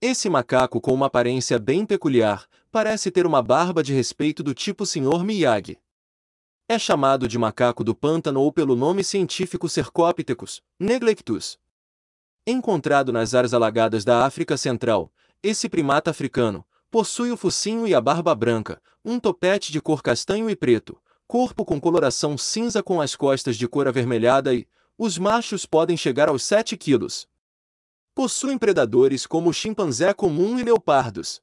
Esse macaco com uma aparência bem peculiar, parece ter uma barba de respeito do tipo Sr. Miyagi. É chamado de macaco do pântano ou pelo nome científico Cercopithecus neglectus. Encontrado nas áreas alagadas da África Central, esse primata africano possui o focinho e a barba branca, um topete de cor castanho e preto, corpo com coloração cinza com as costas de cor avermelhada e, os machos podem chegar aos 7 quilos possuem predadores como o chimpanzé comum e leopardos.